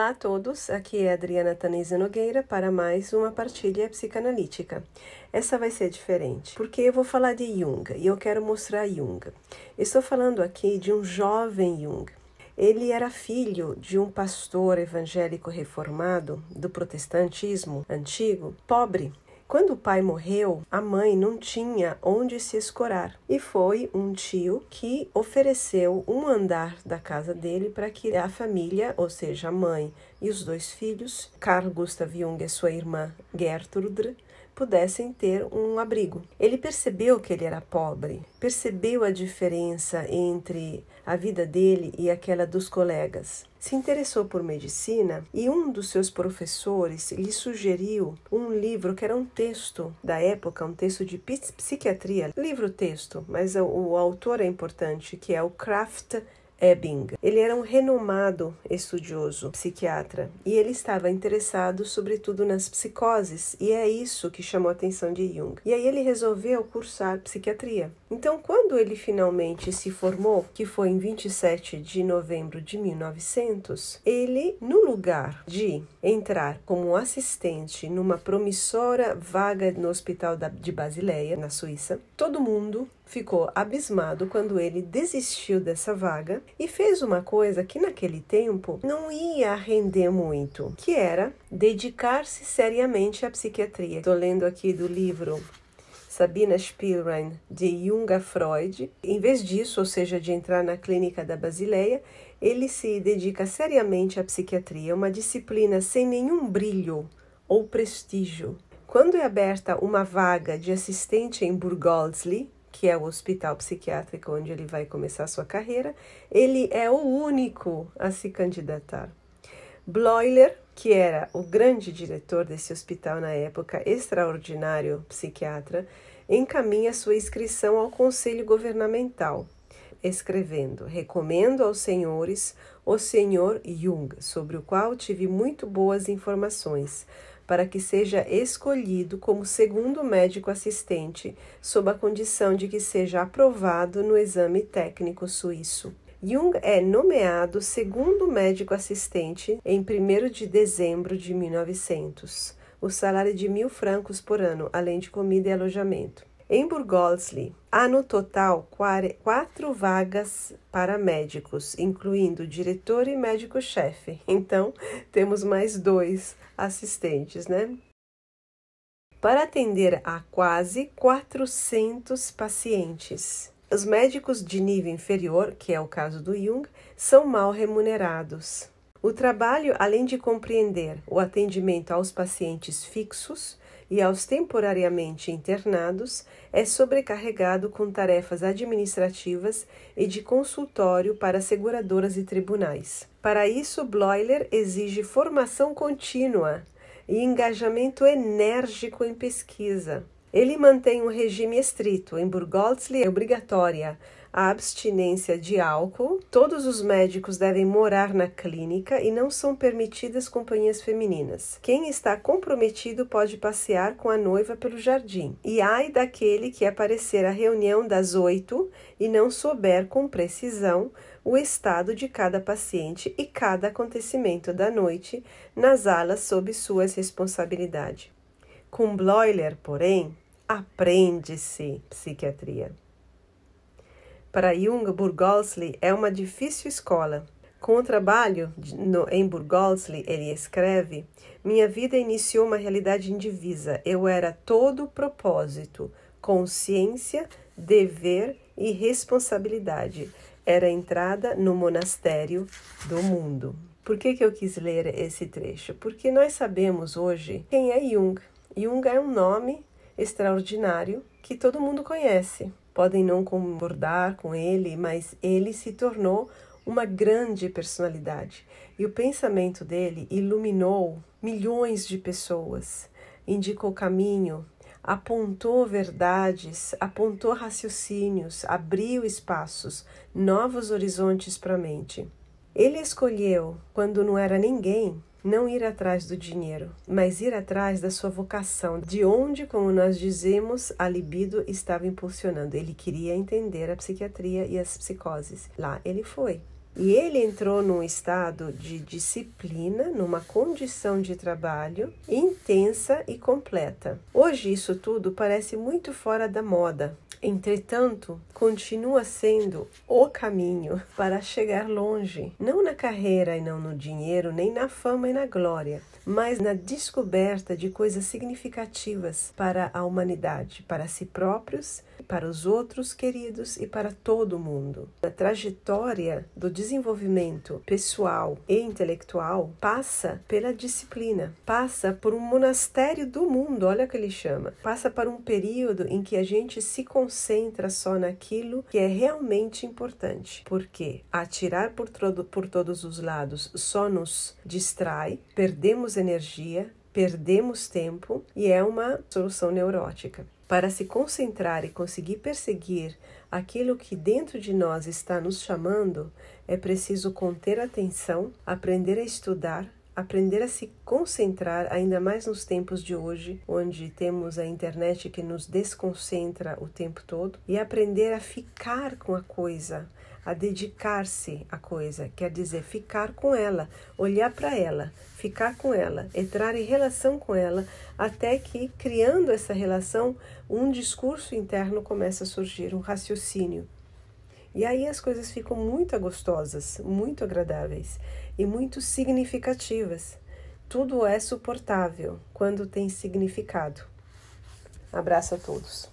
Olá a todos, aqui é Adriana Tanese Nogueira para mais uma partilha psicanalítica. Essa vai ser diferente, porque eu vou falar de Jung e eu quero mostrar Jung. Estou falando aqui de um jovem Jung. Ele era filho de um pastor evangélico reformado do protestantismo antigo, pobre, quando o pai morreu, a mãe não tinha onde se escorar e foi um tio que ofereceu um andar da casa dele para que a família, ou seja, a mãe e os dois filhos, Carl Gustav Jung e sua irmã Gertrude, pudessem ter um abrigo. Ele percebeu que ele era pobre, percebeu a diferença entre a vida dele e aquela dos colegas. Se interessou por medicina e um dos seus professores lhe sugeriu um livro que era um texto da época, um texto de psiquiatria, livro-texto, mas o, o autor é importante, que é o Kraft Ebbing. Ele era um renomado estudioso psiquiatra e ele estava interessado sobretudo nas psicoses, e é isso que chamou a atenção de Jung. E aí ele resolveu cursar psiquiatria. Então, quando ele finalmente se formou, que foi em 27 de novembro de 1900, ele, no lugar de entrar como assistente numa promissora vaga no hospital de Basileia, na Suíça, todo mundo ficou abismado quando ele desistiu dessa vaga e fez uma coisa que naquele tempo não ia render muito, que era dedicar-se seriamente à psiquiatria. Estou lendo aqui do livro Sabina Spielrein de Jung a Freud. Em vez disso, ou seja, de entrar na clínica da Basileia, ele se dedica seriamente à psiquiatria, uma disciplina sem nenhum brilho ou prestígio. Quando é aberta uma vaga de assistente em Burgoldsli, que é o hospital psiquiátrico onde ele vai começar sua carreira, ele é o único a se candidatar. Bloiler, que era o grande diretor desse hospital na época, extraordinário psiquiatra, encaminha sua inscrição ao Conselho Governamental, escrevendo: Recomendo aos senhores o senhor Jung, sobre o qual tive muito boas informações para que seja escolhido como segundo médico assistente, sob a condição de que seja aprovado no exame técnico suíço. Jung é nomeado segundo médico assistente em 1 de dezembro de 1900. O salário é de mil francos por ano, além de comida e alojamento. Em Burgosley há no total quatro vagas para médicos, incluindo diretor e médico-chefe. Então, temos mais dois assistentes, né? Para atender a quase 400 pacientes. Os médicos de nível inferior, que é o caso do Jung, são mal remunerados. O trabalho, além de compreender o atendimento aos pacientes fixos, e aos temporariamente internados, é sobrecarregado com tarefas administrativas e de consultório para seguradoras e tribunais. Para isso, Bloiler exige formação contínua e engajamento enérgico em pesquisa. Ele mantém um regime estrito, em Burgoldsley é obrigatória a abstinência de álcool. Todos os médicos devem morar na clínica e não são permitidas companhias femininas. Quem está comprometido pode passear com a noiva pelo jardim. E ai daquele que aparecer à reunião das oito e não souber com precisão o estado de cada paciente e cada acontecimento da noite nas alas sob suas responsabilidade. Com Bloiler, porém, aprende-se psiquiatria. Para Jung, Burgosley é uma difícil escola. Com o trabalho no, em Burgosley, ele escreve: Minha vida iniciou uma realidade indivisa. Eu era todo propósito, consciência, dever e responsabilidade. Era a entrada no monastério do mundo. Por que, que eu quis ler esse trecho? Porque nós sabemos hoje quem é Jung. Jung é um nome extraordinário que todo mundo conhece podem não concordar com ele, mas ele se tornou uma grande personalidade e o pensamento dele iluminou milhões de pessoas, indicou caminho, apontou verdades, apontou raciocínios, abriu espaços, novos horizontes para a mente. Ele escolheu, quando não era ninguém, não ir atrás do dinheiro, mas ir atrás da sua vocação, de onde, como nós dizemos, a libido estava impulsionando. Ele queria entender a psiquiatria e as psicoses. Lá ele foi. E ele entrou num estado de disciplina, numa condição de trabalho intensa e completa. Hoje, isso tudo parece muito fora da moda. Entretanto, continua sendo o caminho para chegar longe, não na carreira e não no dinheiro, nem na fama e na glória, mas na descoberta de coisas significativas para a humanidade, para si próprios, para os outros queridos e para todo mundo. A trajetória do desenvolvimento desenvolvimento pessoal e intelectual passa pela disciplina, passa por um monastério do mundo, olha o que ele chama, passa por um período em que a gente se concentra só naquilo que é realmente importante, porque atirar por, todo, por todos os lados só nos distrai, perdemos energia, perdemos tempo e é uma solução neurótica para se concentrar e conseguir perseguir aquilo que dentro de nós está nos chamando, é preciso conter a atenção, aprender a estudar, aprender a se concentrar, ainda mais nos tempos de hoje, onde temos a internet que nos desconcentra o tempo todo, e aprender a ficar com a coisa, a dedicar-se à coisa, quer dizer, ficar com ela, olhar para ela, ficar com ela, entrar em relação com ela, até que, criando essa relação, um discurso interno começa a surgir, um raciocínio. E aí as coisas ficam muito gostosas, muito agradáveis e muito significativas. Tudo é suportável quando tem significado. Abraço a todos.